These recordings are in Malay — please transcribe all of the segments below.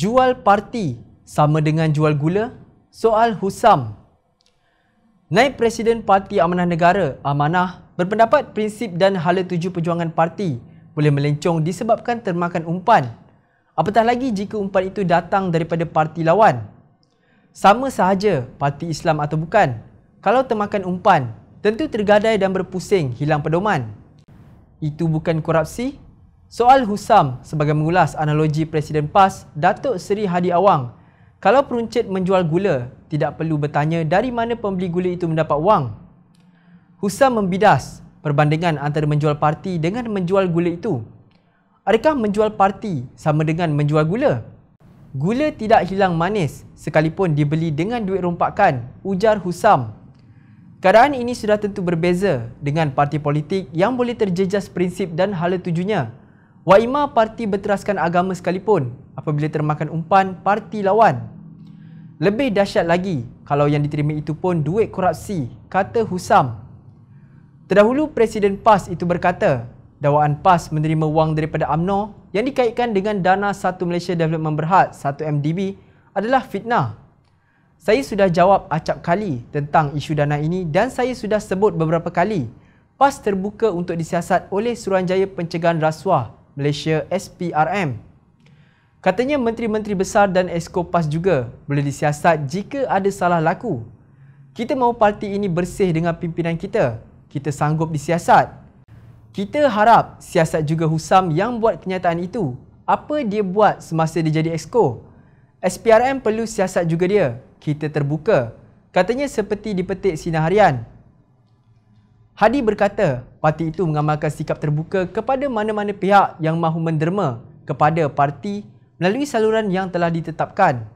jual parti sama dengan jual gula? Soal Husam. Naib Presiden Parti Amanah Negara, Amanah, berpendapat prinsip dan hala tuju perjuangan parti boleh melencong disebabkan termakan umpan. Apatah lagi jika umpan itu datang daripada parti lawan. Sama sahaja parti Islam atau bukan, kalau termakan umpan, tentu tergadai dan berpusing hilang pedoman. Itu bukan korupsi, Soal Husam sebagai mengulas analogi Presiden PAS, Datuk Seri Hadi Awang. Kalau peruncit menjual gula, tidak perlu bertanya dari mana pembeli gula itu mendapat wang. Husam membidas perbandingan antara menjual parti dengan menjual gula itu. Adakah menjual parti sama dengan menjual gula? Gula tidak hilang manis sekalipun dibeli dengan duit rompakan, ujar Husam. Keadaan ini sudah tentu berbeza dengan parti politik yang boleh terjejas prinsip dan hala tujuannya. Waima parti berteraskan agama sekalipun apabila termakan umpan parti lawan. Lebih dahsyat lagi kalau yang diterima itu pun duit korupsi, kata Husam. Terdahulu Presiden PAS itu berkata, dakwaan PAS menerima wang daripada AMNO yang dikaitkan dengan dana Satu Malaysia Development Berhad 1MDB adalah fitnah. Saya sudah jawab acap kali tentang isu dana ini dan saya sudah sebut beberapa kali PAS terbuka untuk disiasat oleh Suruhanjaya Pencegahan Rasuah Malaysia SPRM. Katanya menteri-menteri besar dan esko PAS juga boleh disiasat jika ada salah laku. Kita mahu parti ini bersih dengan pimpinan kita. Kita sanggup disiasat. Kita harap siasat juga Husam yang buat kenyataan itu. Apa dia buat semasa dia jadi exco? SPRM perlu siasat juga dia. Kita terbuka. Katanya seperti dipetik sinar harian. Hadi berkata, parti itu mengamalkan sikap terbuka kepada mana-mana pihak yang mahu menderma kepada parti melalui saluran yang telah ditetapkan.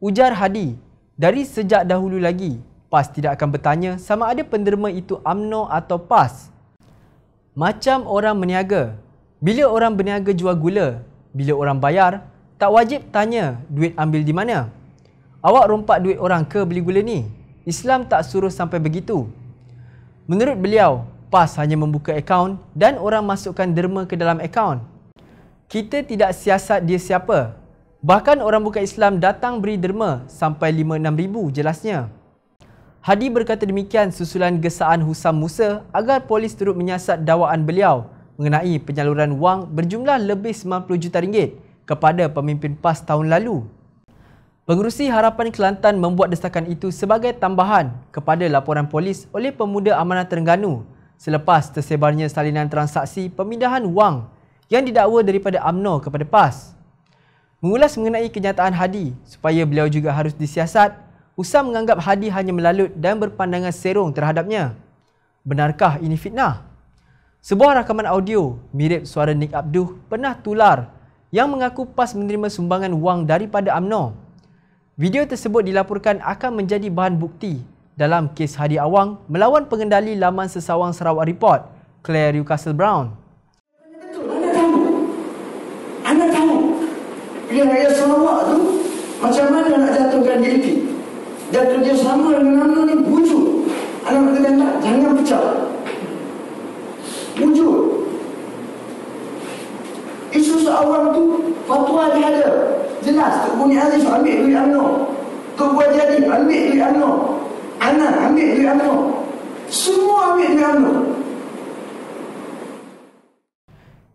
Ujar Hadi, dari sejak dahulu lagi, PAS tidak akan bertanya sama ada penderma itu amno atau PAS. Macam orang meniaga. bila orang berniaga jual gula, bila orang bayar, tak wajib tanya duit ambil di mana. Awak rompak duit orang ke beli gula ni? Islam tak suruh sampai begitu. Menurut beliau, PAS hanya membuka akaun dan orang masukkan derma ke dalam akaun. Kita tidak siasat dia siapa. Bahkan orang bukan Islam datang beri derma sampai 5-6 ribu jelasnya. Hadi berkata demikian susulan gesaan Husam Musa agar polis turut menyiasat dakwaan beliau mengenai penyaluran wang berjumlah lebih 90 juta ringgit kepada pemimpin PAS tahun lalu. Pengurusi Harapan Kelantan membuat desakan itu sebagai tambahan kepada laporan polis oleh Pemuda Amanah Terengganu selepas tersebarnya salinan transaksi pemindahan wang yang didakwa daripada AMNO kepada PAS. Mengulas mengenai kenyataan Hadi supaya beliau juga harus disiasat, Usam menganggap Hadi hanya melalut dan berpandangan serong terhadapnya. Benarkah ini fitnah? Sebuah rakaman audio mirip suara Nick Abduh pernah tular yang mengaku PAS menerima sumbangan wang daripada AMNO. Video tersebut dilaporkan akan menjadi bahan bukti dalam kes Hadi Awang melawan pengendali laman sesawang Sarawak Report, Claire Newcastle Brown. Anda tahu? Anda tahu? Pilihan Sarawak tu macam mana nak jatuhkan diri? Jatuh dia kerjasama dengan anak ni bujuk. Anak kata dia nak jangan pecah. Bujuk. Isu seawang tu fatwa dia ada. Jelas Tok Buni Aziz ambil duit UMNO Tok Buat Jadi ambil duit UMNO Anak ambil duit UMNO Semua ambil duit UMNO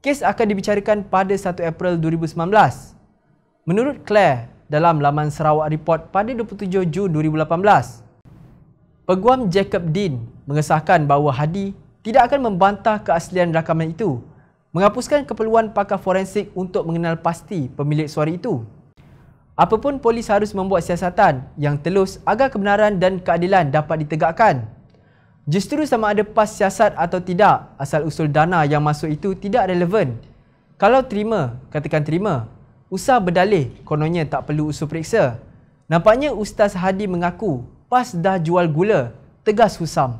Kes akan dibicarakan pada 1 April 2019 Menurut Claire dalam laman Sarawak Report pada 27 Jun 2018 Peguam Jacob Dean mengesahkan bahawa Hadi tidak akan membantah keaslian rakaman itu menghapuskan keperluan pakar forensik untuk mengenal pasti pemilik suara itu Apapun polis harus membuat siasatan yang telus agar kebenaran dan keadilan dapat ditegakkan. Justeru sama ada pas siasat atau tidak, asal usul dana yang masuk itu tidak relevan. Kalau terima, katakan terima. Usah berdalih, kononnya tak perlu usul periksa. Nampaknya Ustaz Hadi mengaku, pas dah jual gula, tegas Husam.